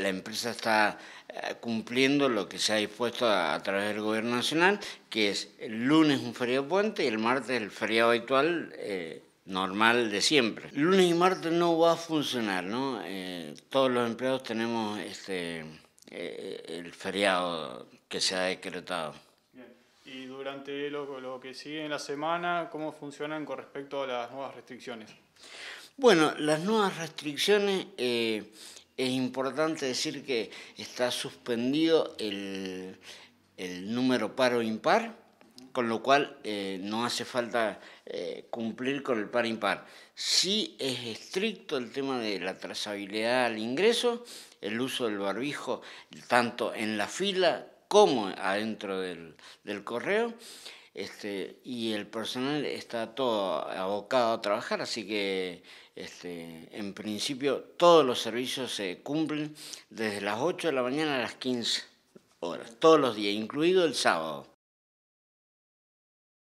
la empresa está eh, cumpliendo lo que se ha dispuesto a, través del Gobierno Nacional, que es el lunes un feriado puente y el martes el feriado habitual eh, normal de siempre. Lunes y martes no va a funcionar, ¿no? Eh, todos los empleados tenemos este, el feriado que se ha decretado. Bien. Y durante lo, lo que sigue en la semana, ¿cómo funcionan con respecto a las nuevas restricciones? Bueno, las nuevas restricciones es importante decir que está suspendido el, el número par o e impar, con lo cual eh, no hace falta eh, cumplir con el par e impar. Sí es estricto el tema de la trazabilidad al ingreso, el uso del barbijo tanto en la fila como adentro del, del correo. Este, y el personal está todo abocado a trabajar, así que este, en principio todos los servicios se cumplen desde las 8 de la mañana a las 15 horas, todos los días, incluido el sábado.